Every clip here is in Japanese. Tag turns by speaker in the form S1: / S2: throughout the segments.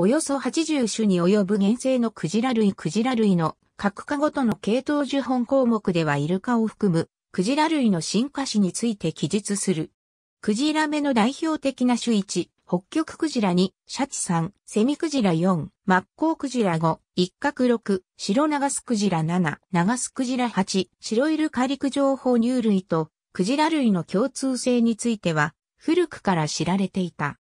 S1: およそ80種に及ぶ原生のクジラ類クジラ類の各科ごとの系統受本項目ではイルカを含むクジラ類の進化史について記述する。クジラ目の代表的な種1、北極クジラ2、シャチ3、セミクジラ4、マッコウクジラ5、一角6、白長スクジラ7、長スクジラ8、白イルカ陸上哺乳類と、クジラ類の共通性については、古くから知られていた。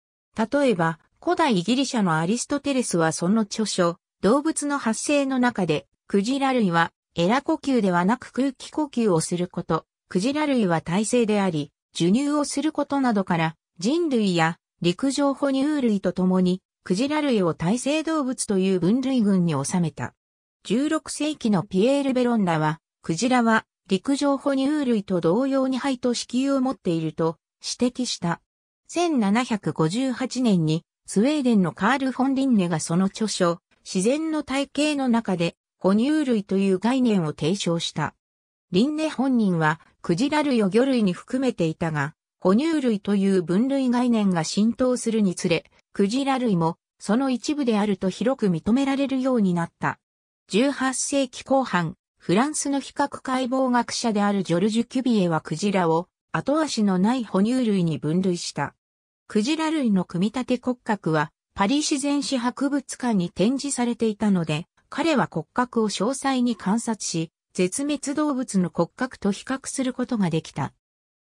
S1: 例えば、古代ギリシャのアリストテレスはその著書、動物の発生の中で、クジラ類は、エラ呼吸ではなく空気呼吸をすること、クジラ類は体制であり、授乳をすることなどから、人類や陸上哺乳類と共に、クジラ類を体制動物という分類群に収めた。16世紀のピエール・ベロンラは、クジラは陸上哺乳類と同様に肺と子宮を持っていると指摘した。1758年にスウェーデンのカール・フォン・リンネがその著書、自然の体系の中で、哺乳類という概念を提唱した。リンネ本人は、クジラ類を魚類に含めていたが、哺乳類という分類概念が浸透するにつれ、クジラ類もその一部であると広く認められるようになった。18世紀後半、フランスの比較解剖学者であるジョルジュ・キュビエはクジラを後足のない哺乳類に分類した。クジラ類の組み立て骨格は、パリ自然史博物館に展示されていたので、彼は骨格を詳細に観察し、絶滅動物の骨格と比較することができた。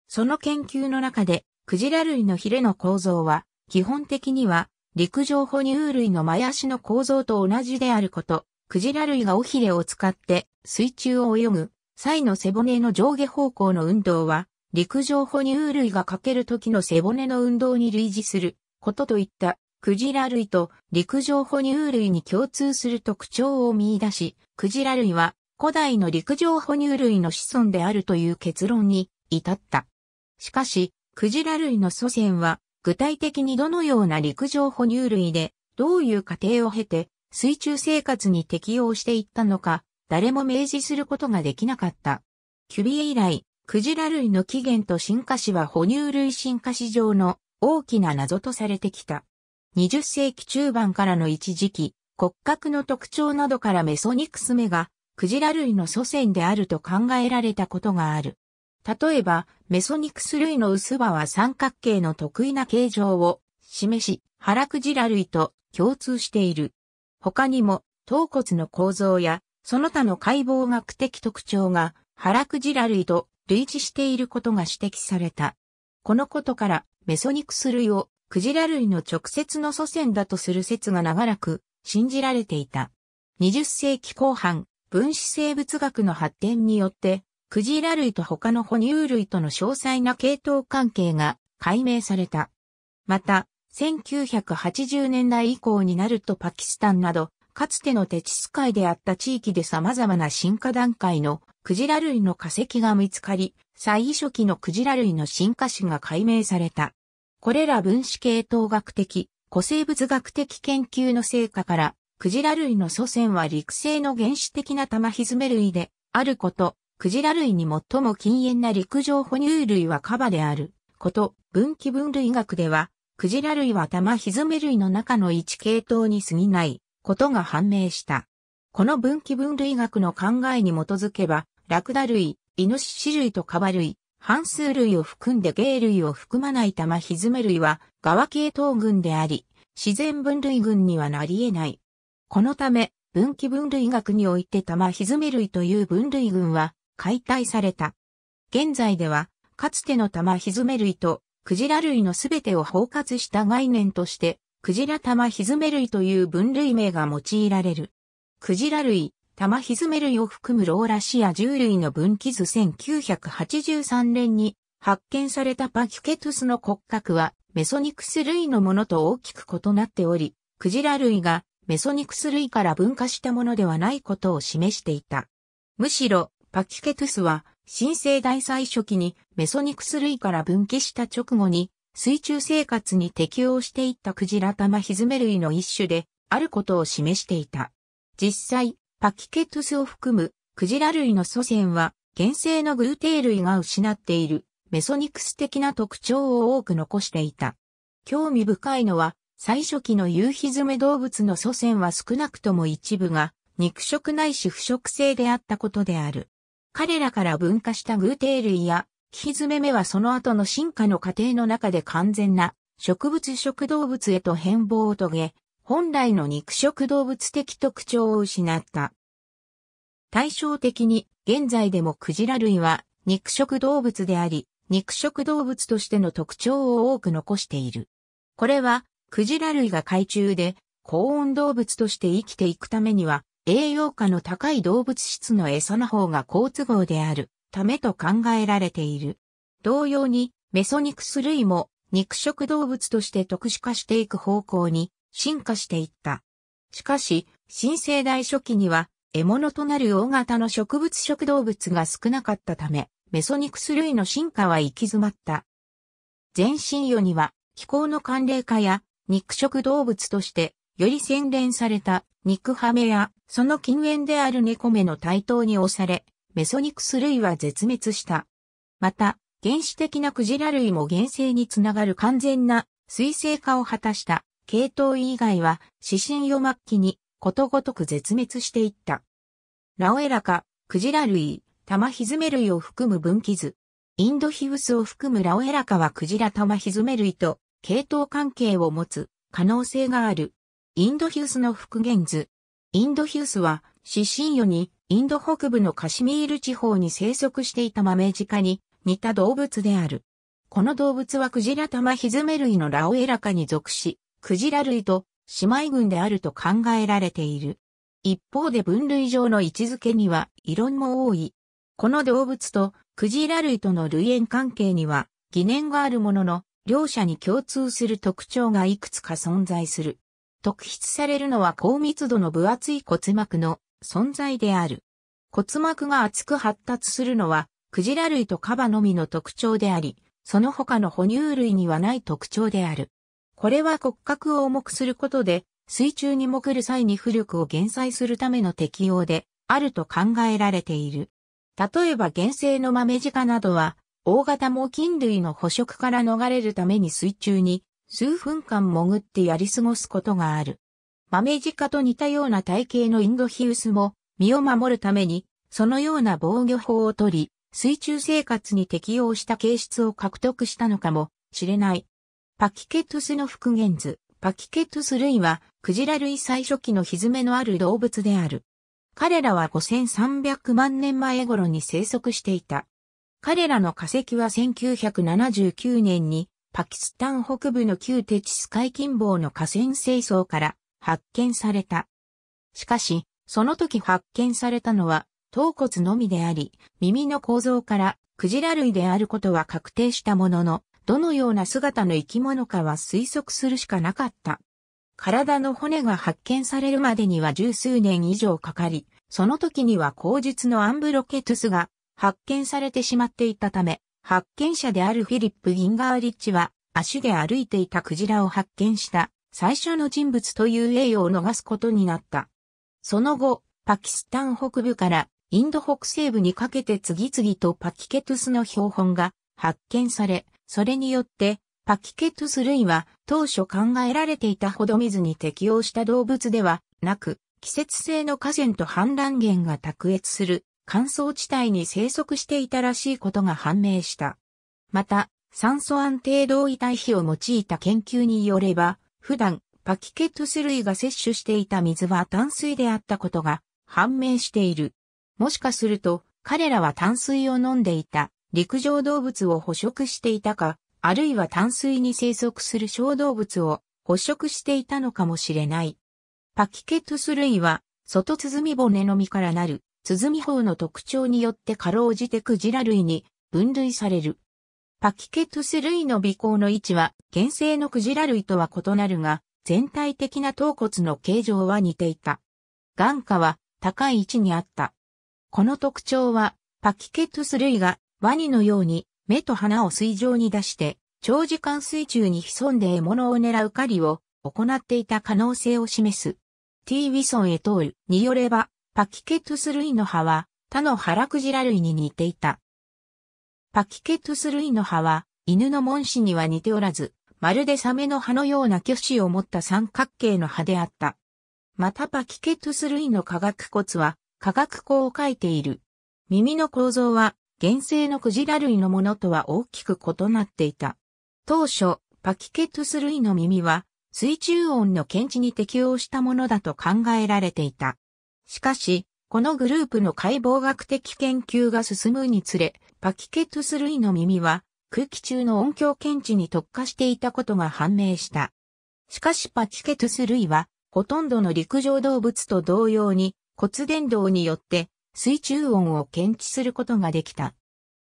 S1: その研究の中で、クジラ類のヒレの構造は、基本的には、陸上哺乳類の前足の構造と同じであること、クジラ類が尾ひれを使って水中を泳ぐ際の背骨の上下方向の運動は陸上哺乳類がかける時の背骨の運動に類似することといったクジラ類と陸上哺乳類に共通する特徴を見出し、クジラ類は古代の陸上哺乳類の子孫であるという結論に至った。しかし、クジラ類の祖先は具体的にどのような陸上哺乳類でどういう過程を経て水中生活に適応していったのか誰も明示することができなかった。キュビエ以来、クジラ類の起源と進化史は哺乳類進化史上の大きな謎とされてきた。20世紀中盤からの一時期、骨格の特徴などからメソニクス目がクジラ類の祖先であると考えられたことがある。例えば、メソニクス類の薄葉は三角形の得意な形状を示し、腹クジラ類と共通している。他にも、頭骨の構造や、その他の解剖学的特徴が、腹クジラ類と類似していることが指摘された。このことから、メソニクス類をクジラ類の直接の祖先だとする説が長らく信じられていた。20世紀後半、分子生物学の発展によって、クジラ類と他の哺乳類との詳細な系統関係が解明された。また、1980年代以降になるとパキスタンなど、かつてのテチス海であった地域で様々な進化段階のクジラ類の化石が見つかり、最初期のクジラ類の進化史が解明された。これら分子系統学的、古生物学的研究の成果から、クジラ類の祖先は陸生の原始的な玉ひずめ類で、あること、クジラ類に最も禁煙な陸上哺乳類はカバである、こと、分岐分類学では、クジラ類は玉ひずめ類の中の一系統に過ぎないことが判明した。この分岐分類学の考えに基づけば、ラクダ類、イノシシ類とカバ類、半数類を含んでゲイ類を含まない玉ひずめ類は、側系統群であり、自然分類群にはなり得ない。このため、分岐分類学において玉ひずめ類という分類群は解体された。現在では、かつての玉ひずめ類とクジラ類のすべてを包括した概念として、クジラ玉ひずめ類という分類名が用いられる。クジラ類、玉ひずめ類を含むローラシア獣類の分岐図1983年に発見されたパキュケトゥスの骨格はメソニクス類のものと大きく異なっており、クジラ類がメソニクス類から分化したものではないことを示していた。むしろ、パキュケトゥスは新生代最初期にメソニクス類から分岐した直後に水中生活に適応していったクジラ玉ひずめ類の一種であることを示していた。実際、パキケトスを含むクジラ類の祖先は、原生の偶蹄類が失っているメソニクス的な特徴を多く残していた。興味深いのは、最初期の夕日爪動物の祖先は少なくとも一部が肉食ないし腐食性であったことである。彼らから分化した偶蹄類や、キヒズメ目はその後の進化の過程の中で完全な植物食動物へと変貌を遂げ、本来の肉食動物的特徴を失った。対照的に、現在でもクジラ類は肉食動物であり、肉食動物としての特徴を多く残している。これは、クジラ類が海中で高温動物として生きていくためには、栄養価の高い動物質の餌の方が好都合であるためと考えられている。同様に、メソニクス類も肉食動物として特殊化していく方向に進化していった。しかし、新生代初期には、獲物となる大型の植物食動物が少なかったため、メソニクス類の進化は行き詰まった。全身魚には、気候の寒冷化や、肉食動物として、より洗練された肉ハメや、その禁煙である猫目の台頭に押され、メソニクス類は絶滅した。また、原始的なクジラ類も原生につながる完全な水生化を果たした系統以外は指針を末期にことごとく絶滅していった。ラオエラカ、クジラ類、タマヒズメ類を含む分岐図。インドヒウスを含むラオエラカはクジラタマヒズメ類と系統関係を持つ可能性がある。インドヒウスの復元図。インドヒウスは指針魚にインド北部のカシミール地方に生息していたマメジカに似た動物である。この動物はクジラタマヒズメ類のラオエラカに属し、クジラ類と姉妹群であると考えられている。一方で分類上の位置づけには異論も多い。この動物とクジラ類との類縁関係には疑念があるものの、両者に共通する特徴がいくつか存在する。特筆されるのは高密度の分厚い骨膜の存在である。骨膜が厚く発達するのは、クジラ類とカバのみの特徴であり、その他の哺乳類にはない特徴である。これは骨格を重くすることで、水中に潜る際に浮力を減災するための適用で、あると考えられている。例えば原生の豆ジカなどは、大型猛禽類の捕食から逃れるために水中に数分間潜ってやり過ごすことがある。豆ジカと似たような体型のインドヒウスも身を守るためにそのような防御法を取り水中生活に適応した形質を獲得したのかもしれない。パキケトゥスの復元図。パキケトゥス類は、クジラ類最初期の蹄のある動物である。彼らは5300万年前頃に生息していた。彼らの化石は1979年に、パキスタン北部の旧テチス海近傍の河川清掃から発見された。しかし、その時発見されたのは、頭骨のみであり、耳の構造からクジラ類であることは確定したものの、どのような姿の生き物かは推測するしかなかった。体の骨が発見されるまでには十数年以上かかり、その時には口述のアンブロケトゥスが発見されてしまっていたため、発見者であるフィリップ・ギンガーリッチは足で歩いていたクジラを発見した最初の人物という栄誉を逃すことになった。その後、パキスタン北部からインド北西部にかけて次々とパキケトゥスの標本が発見され、それによって、パキケトス類は当初考えられていたほど水に適応した動物ではなく、季節性の河川と氾濫源が卓越する乾燥地帯に生息していたらしいことが判明した。また、酸素安定同位体比を用いた研究によれば、普段、パキケトス類が摂取していた水は淡水であったことが判明している。もしかすると、彼らは淡水を飲んでいた陸上動物を捕食していたか、あるいは淡水に生息する小動物を捕食していたのかもしれない。パキケトス類は、外鼓骨の実からなる、鼓法の特徴によってかろうじてクジラ類に分類される。パキケトス類の尾行の位置は、原生のクジラ類とは異なるが、全体的な頭骨の形状は似ていた。眼下は高い位置にあった。この特徴は、パキケトス類がワニのように目と鼻を水上に出して長時間水中に潜んで獲物を狙う狩りを行っていた可能性を示す。T. ウィソン・エトールによればパキケトゥス類の葉は他のハラクジラ類に似ていた。パキケトゥス類の葉は犬の紋士には似ておらず、まるでサメの葉のような虚子を持った三角形の葉であった。またパキケトゥス類の化学骨は化学光を書いている。耳の構造は原生のクジラ類のものとは大きく異なっていた。当初、パキケトゥス類の耳は、水中音の検知に適応したものだと考えられていた。しかし、このグループの解剖学的研究が進むにつれ、パキケトゥス類の耳は、空気中の音響検知に特化していたことが判明した。しかしパキケトゥス類は、ほとんどの陸上動物と同様に骨伝導によって水中音を検知することができた。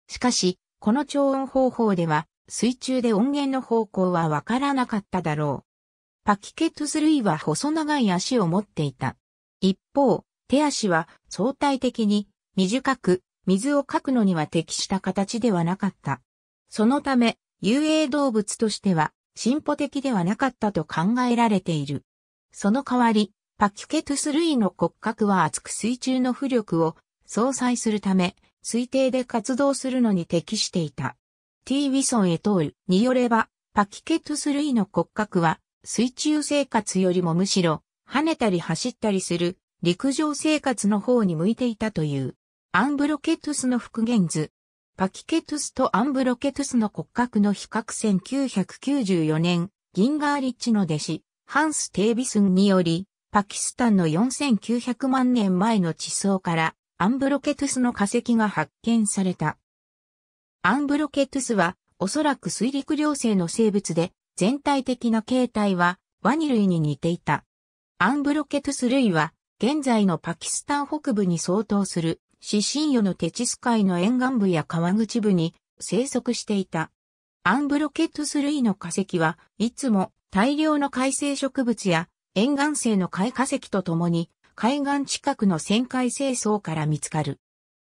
S1: しかし、この超音方法では、水中で音源の方向はわからなかっただろう。パキケットズ類は細長い足を持っていた。一方、手足は相対的に短く、水をかくのには適した形ではなかった。そのため、遊泳動物としては進歩的ではなかったと考えられている。その代わり、パキュケトゥス類の骨格は厚く水中の浮力を相殺するため、推定で活動するのに適していた。T. ウィソン・エトールによれば、パキュケトゥス類の骨格は水中生活よりもむしろ跳ねたり走ったりする陸上生活の方に向いていたという。アンブロケトゥスの復元図。パキケトゥスとアンブロケトゥスの骨格の比較1994年、ギンガーリッチの弟子、ハンス・テービスンにより、パキスタンの4900万年前の地層からアンブロケトゥスの化石が発見された。アンブロケトゥスはおそらく水陸両生の生物で全体的な形態はワニ類に似ていた。アンブロケトゥス類は現在のパキスタン北部に相当するシシンヨのテチス海の沿岸部や川口部に生息していた。アンブロケトゥス類の化石はいつも大量の海生植物や沿岸性の海化石とともに、海岸近くの旋回清掃から見つかる。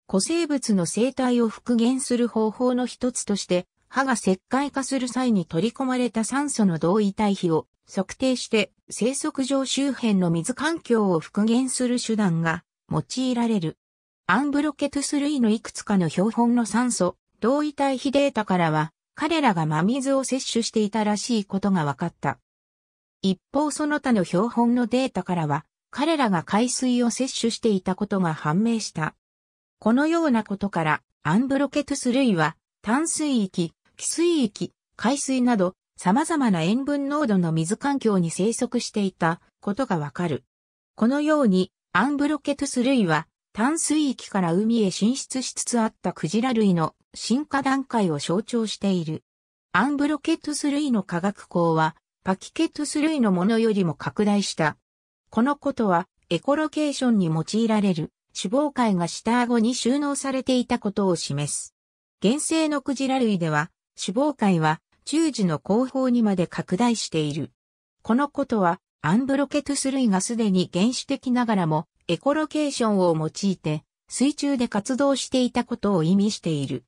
S1: 古生物の生態を復元する方法の一つとして、歯が石灰化する際に取り込まれた酸素の同位体比を測定して生息上周辺の水環境を復元する手段が用いられる。アンブロケトゥス類のいくつかの標本の酸素、同位体比データからは、彼らが真水を摂取していたらしいことが分かった。一方その他の標本のデータからは、彼らが海水を摂取していたことが判明した。このようなことから、アンブロケトス類は、淡水域、汽水域、海水など、様々な塩分濃度の水環境に生息していたことがわかる。このように、アンブロケトス類は、淡水域から海へ進出しつつあったクジラ類の進化段階を象徴している。アンブロケトス類の化学校は、パキケットス類のものよりも拡大した。このことは、エコロケーションに用いられる、脂肪解が下顎に収納されていたことを示す。原生のクジラ類では、脂肪解は、中耳の後方にまで拡大している。このことは、アンブロケトス類がすでに原始的ながらも、エコロケーションを用いて、水中で活動していたことを意味している。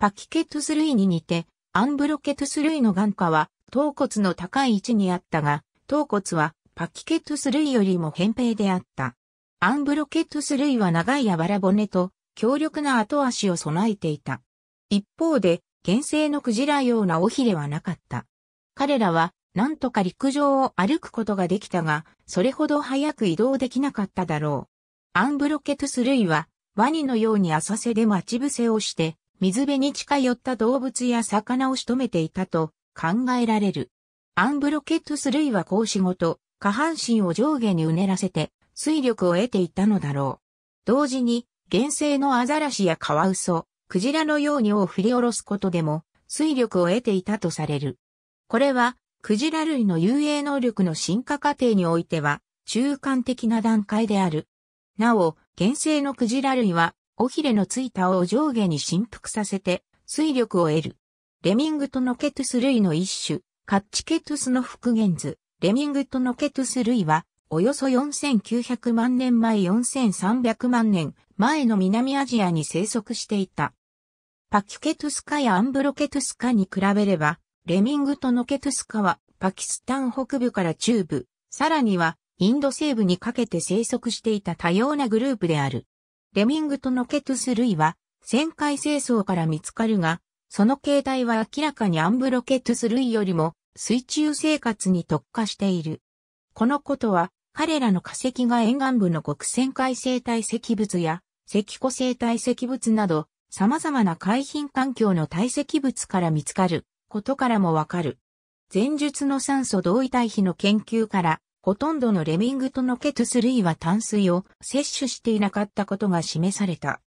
S1: パキケトス類に似て、アンブロケトス類の眼下は、頭骨の高い位置にあったが、頭骨はパキケトゥス類よりも扁平であった。アンブロケトゥス類は長い柔ら骨と強力な後足を備えていた。一方で、原生のクジラような尾ひれはなかった。彼らは、なんとか陸上を歩くことができたが、それほど早く移動できなかっただろう。アンブロケトゥス類は、ワニのように浅瀬で待ち伏せをして、水辺に近寄った動物や魚を仕留めていたと考えられる。アンブロケットス類はこう仕事、下半身を上下にうねらせて、水力を得ていたのだろう。同時に、原生のアザラシやカワウソ、クジラのようにを振り下ろすことでも、水力を得ていたとされる。これは、クジラ類の遊泳能力の進化過程においては、中間的な段階である。なお、原生のクジラ類は、尾ひれのついた尾を上下に振幅させて、水力を得る。レミングトノケトゥス類の一種、カッチケトゥスの復元図、レミングトノケトゥス類は、およそ4900万年前4300万年前の南アジアに生息していた。パキュケトゥスカやアンブロケトゥスカに比べれば、レミングトノケトゥスカはパキスタン北部から中部、さらにはインド西部にかけて生息していた多様なグループである。レミングトノケトゥス類は、旋回清掃から見つかるが、その形態は明らかにアンブロケトゥス類よりも水中生活に特化している。このことは彼らの化石が沿岸部の極旋回生態石物や石湖生態石物など様々な海浜環境の堆積物から見つかることからもわかる。前述の酸素同位体比の研究からほとんどのレミングトのケトゥス類は淡水を摂取していなかったことが示された。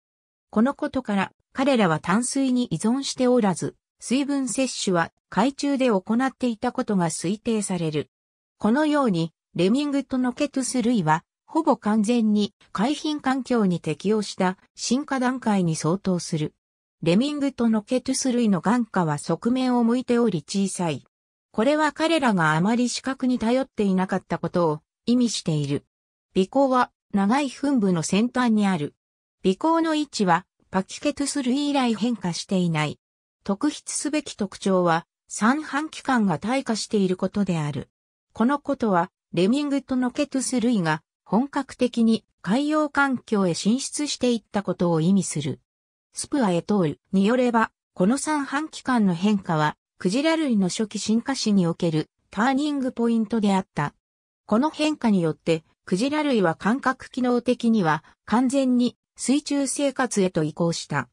S1: このことから彼らは淡水に依存しておらず、水分摂取は海中で行っていたことが推定される。このように、レミングとノケトゥス類は、ほぼ完全に海浜環境に適応した進化段階に相当する。レミングとノケトゥス類の眼下は側面を向いており小さい。これは彼らがあまり視覚に頼っていなかったことを意味している。尾行は長い噴部の先端にある。尾行の位置はパキケトゥス類以来変化していない。特筆すべき特徴は三半期間が退化していることである。このことはレミングとノケトゥス類が本格的に海洋環境へ進出していったことを意味する。スプアエトールによれば、この三半期間の変化は、クジラ類の初期進化史におけるターニングポイントであった。この変化によって、クジラ類は感覚機能的には完全に水中生活へと移行した。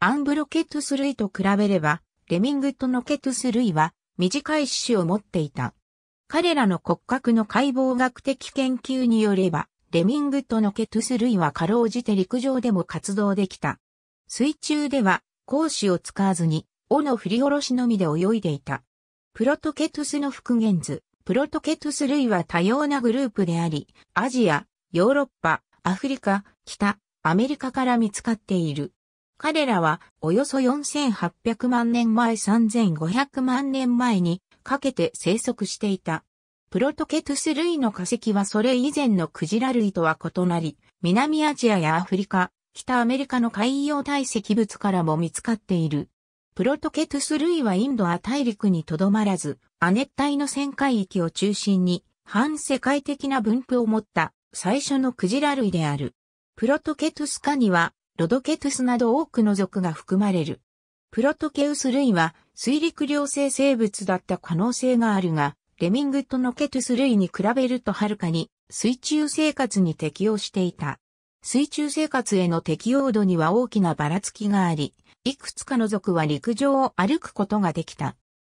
S1: アンブロケットス類と比べれば、レミングトノケトゥス類は短い種を持っていた。彼らの骨格の解剖学的研究によれば、レミングトノケトゥス類はかろうじて陸上でも活動できた。水中では、講子を使わずに、尾の振り下ろしのみで泳いでいた。プロトケトゥスの復元図、プロトケトゥス類は多様なグループであり、アジア、ヨーロッパ、アフリカ、北、アメリカから見つかっている。彼らはおよそ4800万年前3500万年前にかけて生息していた。プロトケトゥス類の化石はそれ以前のクジラ類とは異なり、南アジアやアフリカ、北アメリカの海洋堆積物からも見つかっている。プロトケトゥス類はインドア大陸にとどまらず、亜熱帯の旋海域を中心に、反世界的な分布を持った最初のクジラ類である。プロトケトゥス科には、ロドケトゥスなど多くの属が含まれる。プロトケウス類は水陸両生生物だった可能性があるが、レミングトのケトゥス類に比べるとはるかに水中生活に適応していた。水中生活への適応度には大きなばらつきがあり、いくつかの属は陸上を歩くことができた。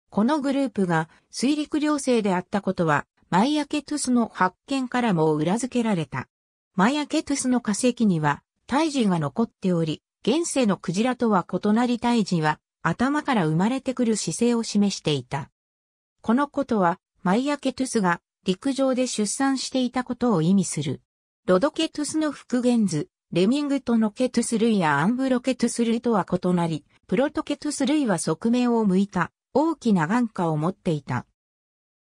S1: このグループが水陸両生であったことは、マイアケトゥスの発見からも裏付けられた。マヤケトゥスの化石には胎児が残っており、現世のクジラとは異なり胎児は頭から生まれてくる姿勢を示していた。このことはマイアケトゥスが陸上で出産していたことを意味する。ロドケトゥスの復元図、レミングトのケトゥス類やアンブロケトゥス類とは異なり、プロトケトゥス類は側面を向いた大きな眼下を持っていた。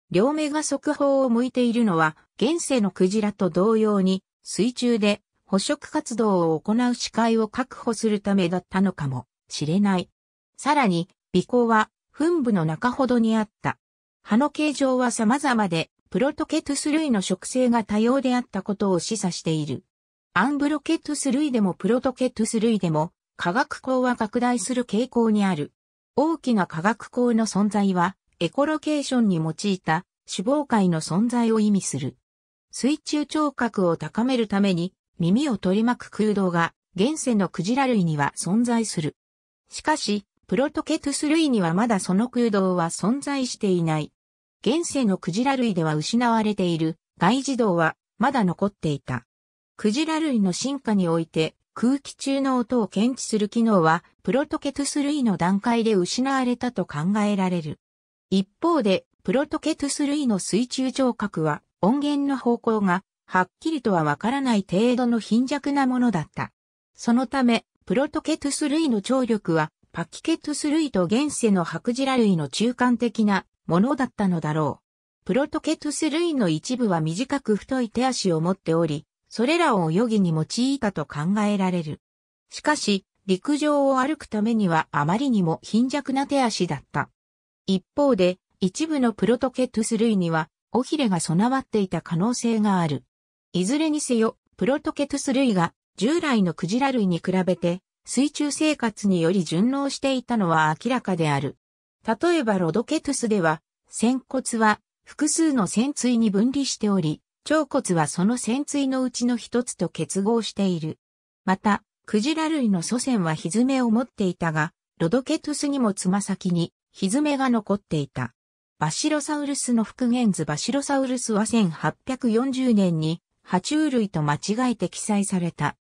S1: 両目が側方を向いているのは現世のクジラと同様に水中で捕食活動を行う視界を確保するためだったのかもしれない。さらに、尾行は、噴部の中ほどにあった。葉の形状は様々で、プロトケトゥス類の植生が多様であったことを示唆している。アンブロケトゥス類でもプロトケトゥス類でも、化学光は拡大する傾向にある。大きな化学光の存在は、エコロケーションに用いた、脂肪界の存在を意味する。水中聴覚を高めるために耳を取り巻く空洞が現世のクジラ類には存在する。しかし、プロトケトゥス類にはまだその空洞は存在していない。現世のクジラ類では失われている外耳道はまだ残っていた。クジラ類の進化において空気中の音を検知する機能はプロトケトゥス類の段階で失われたと考えられる。一方でプロトケトゥス類の水中聴覚は音源の方向が、はっきりとはわからない程度の貧弱なものだった。そのため、プロトケトゥス類の聴力は、パキケトゥス類と現世の白ジラ類の中間的なものだったのだろう。プロトケトゥス類の一部は短く太い手足を持っており、それらを泳ぎに用いたと考えられる。しかし、陸上を歩くためにはあまりにも貧弱な手足だった。一方で、一部のプロトケトゥス類には尾ひれが備わっていた可能性がある。いずれにせよ、プロトケトゥス類が従来のクジラ類に比べて水中生活により順応していたのは明らかである。例えばロドケトゥスでは、仙骨は複数の仙椎に分離しており、腸骨はその仙椎のうちの一つと結合している。また、クジラ類の祖先はひずめを持っていたが、ロドケトゥスにもつま先にひずめが残っていた。バシロサウルスの復元図バシロサウルスは1840年に爬虫類と間違えて記載された。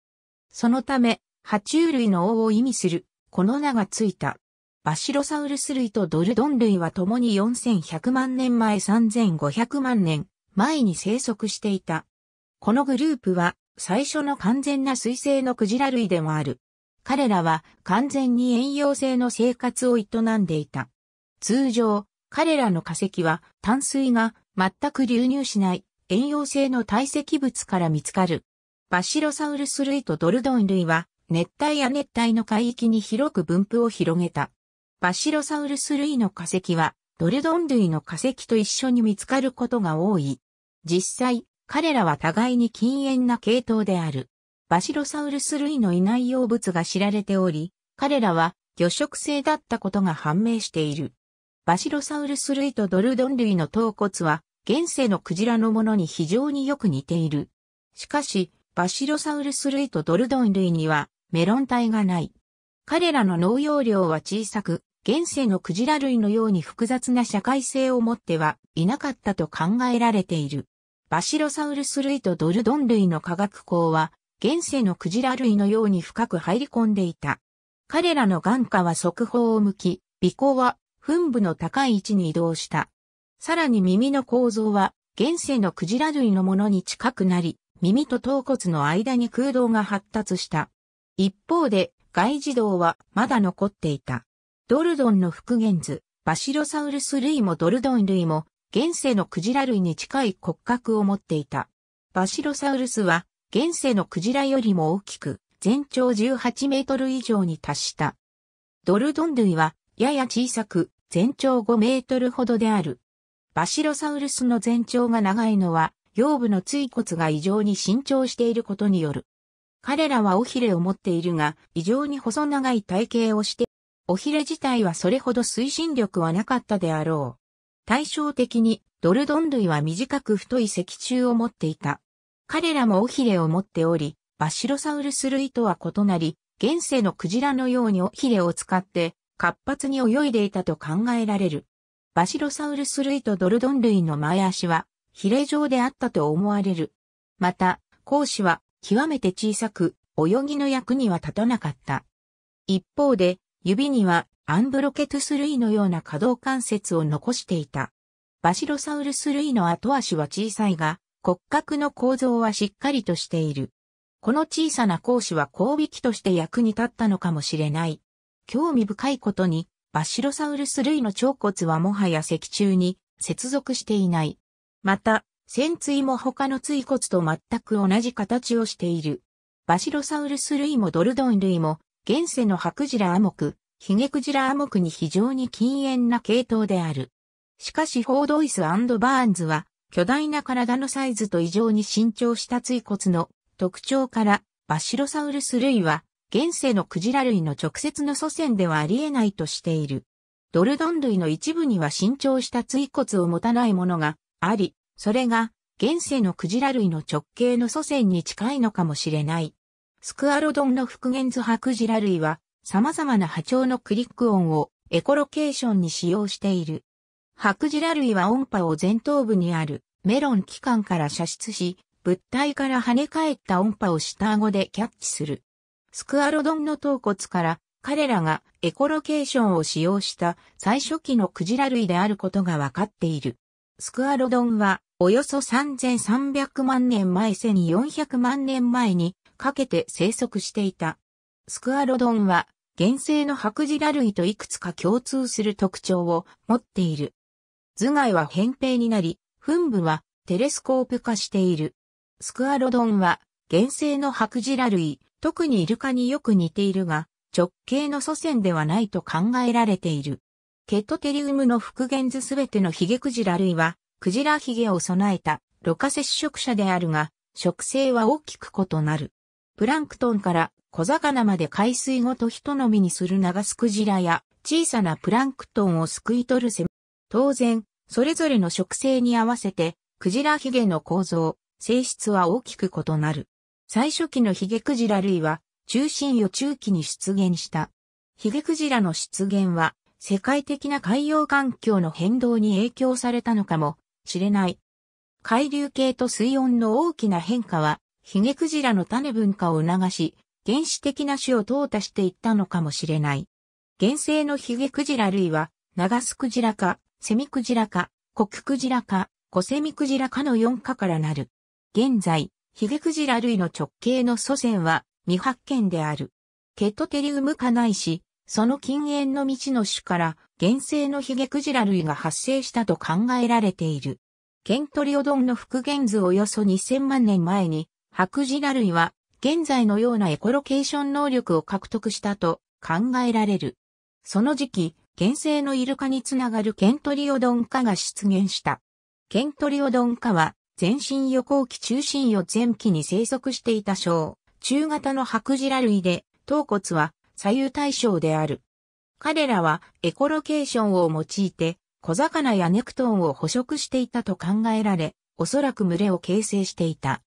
S1: そのため、爬虫類の王を意味する、この名がついた。バシロサウルス類とドルドン類は共に4100万年前3500万年前に生息していた。このグループは最初の完全な水生のクジラ類でもある。彼らは完全に遠洋性の生活を営んでいた。通常、彼らの化石は淡水が全く流入しない遠洋性の堆積物から見つかる。バシロサウルス類とドルドン類は熱帯や熱帯の海域に広く分布を広げた。バシロサウルス類の化石はドルドン類の化石と一緒に見つかることが多い。実際、彼らは互いに禁煙な系統である。バシロサウルス類のいない用物が知られており、彼らは魚食性だったことが判明している。バシロサウルス類とドルドン類の頭骨は、現世のクジラのものに非常によく似ている。しかし、バシロサウルス類とドルドン類には、メロン体がない。彼らの農容量は小さく、現世のクジラ類のように複雑な社会性を持ってはいなかったと考えられている。バシロサウルス類とドルドン類の化学光は、現世のクジラ類のように深く入り込んでいた。彼らの眼下は側方を向き、鼻孔は分部の高い位置に移動した。さらに耳の構造は、現世のクジラ類のものに近くなり、耳と頭骨の間に空洞が発達した。一方で、外耳道はまだ残っていた。ドルドンの復元図、バシロサウルス類もドルドン類も、現世のクジラ類に近い骨格を持っていた。バシロサウルスは、現世のクジラよりも大きく、全長18メートル以上に達した。ドルドン類は、やや小さく、全長5メートルほどである。バシロサウルスの全長が長いのは、腰部の椎骨が異常に伸長していることによる。彼らは尾ひれを持っているが、異常に細長い体型をして、尾ひれ自体はそれほど推進力はなかったであろう。対照的に、ドルドン類は短く太い脊柱を持っていた。彼らも尾ひれを持っており、バシロサウルス類とは異なり、現世のクジラのように尾ひれを使って活発に泳いでいたと考えられる。バシロサウルス類とドルドン類の前足は比例状であったと思われる。また、講師は極めて小さく、泳ぎの役には立たなかった。一方で、指にはアンブロケトゥス類のような可動関節を残していた。バシロサウルス類の後足は小さいが、骨格の構造はしっかりとしている。この小さな講師は交尾器として役に立ったのかもしれない。興味深いことに、バシロサウルス類の腸骨はもはや脊柱に接続していない。また、仙椎も他の椎骨と全く同じ形をしている。バシロサウルス類もドルドン類も、現世のハクジラアモク、ヒゲクジラアモクに非常に禁煙な系統である。しかしホードイスバーンズは、巨大な体のサイズと異常に伸長した椎骨の特徴から、バシロサウルス類は現世のクジラ類の直接の祖先ではありえないとしている。ドルドン類の一部には伸長した椎骨を持たないものがあり、それが現世のクジラ類の直径の祖先に近いのかもしれない。スクアロドンの復元図派クジラ類は様々な波長のクリック音をエコロケーションに使用している。ハクジラ類は音波を前頭部にあるメロン器官から射出し、物体から跳ね返った音波を下顎でキャッチする。スクアロドンの頭骨から彼らがエコロケーションを使用した最初期のクジラ類であることが分かっている。スクアロドンはおよそ3300万年前1400万年前にかけて生息していた。スクアロドンは原生の白ジラ類といくつか共通する特徴を持っている。頭蓋は扁平になり、噴部はテレスコープ化している。スクアロドンは原生の白ジラ類、特にイルカによく似ているが、直径の祖先ではないと考えられている。ケトテリウムの復元図すべてのヒゲクジラ類は、クジラヒゲを備えた、ろ過接触者であるが、食性は大きく異なる。プランクトンから小魚まで海水ごと人のみにする流すクジラや小さなプランクトンをすくい取るせ。当然、それぞれの植生に合わせて、クジラヒゲの構造、性質は大きく異なる。最初期のヒゲクジラ類は中心予中期に出現した。ヒゲクジラの出現は世界的な海洋環境の変動に影響されたのかもしれない。海流系と水温の大きな変化はヒゲクジラの種文化を促し、原始的な種を淘汰していったのかもしれない。原生のヒゲクジラ類は、長スクジラ科、セミクジラ科、コククジラ科、コセミクジラ科の4科からなる。現在、ヒゲクジラ類の直系の祖先は未発見である。ケトテリウムかないし、その近縁の道の種から原生のヒゲクジラ類が発生したと考えられている。ケントリオドンの復元図およそ2000万年前に、白ジラ類は現在のようなエコロケーション能力を獲得したと考えられる。その時期、原生のイルカにつながるケントリオドン化が出現した。ケントリオドン化は全身横期中心予前期に生息していた小、中型の白ジラ類で、頭骨は左右対称である。彼らはエコロケーションを用いて小魚やネクトンを捕食していたと考えられ、おそらく群れを形成していた。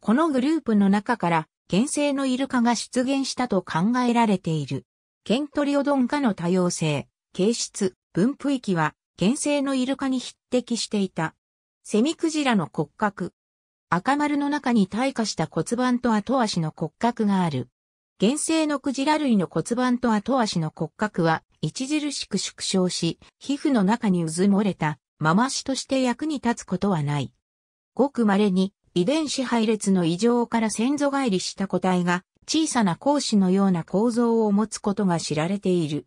S1: このグループの中から原生のイルカが出現したと考えられている。ケントリオドン科の多様性、形質、分布域は原生のイルカに匹敵していた。セミクジラの骨格。赤丸の中に退化した骨盤と後足の骨格がある。原生のクジラ類の骨盤と後足の骨格は著しく縮小し、皮膚の中にうずもれた、まましとして役に立つことはない。ごく稀に遺伝子配列の異常から先祖返りした個体が小さな格子のような構造を持つことが知られている。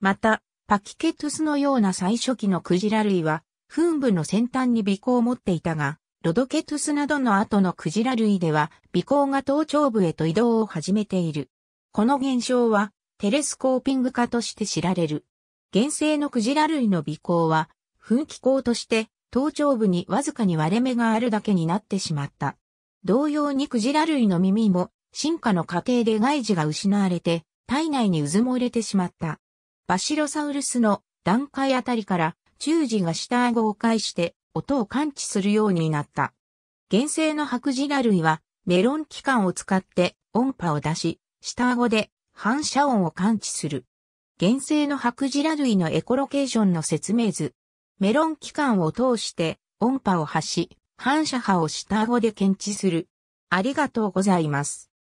S1: また、パキケトゥスのような最初期のクジラ類は噴部の先端に尾行を持っていたが、ロドケトゥスなどの後のクジラ類では、尾行が頭頂部へと移動を始めている。この現象は、テレスコーピング化として知られる。原生のクジラ類の尾行は、噴気口として、頭頂部にわずかに割れ目があるだけになってしまった。同様にクジラ類の耳も、進化の過程で外耳が失われて、体内に渦も入れてしまった。バシロサウルスの段階あたりから、中耳が下顎を介して音を感知するようになった。原生の白磁螺類はメロン器官を使って音波を出し、下顎で反射音を感知する。原生の白磁螺類のエコロケーションの説明図。メロン器官を通して音波を発し、反射波を下顎で検知する。ありがとうございます。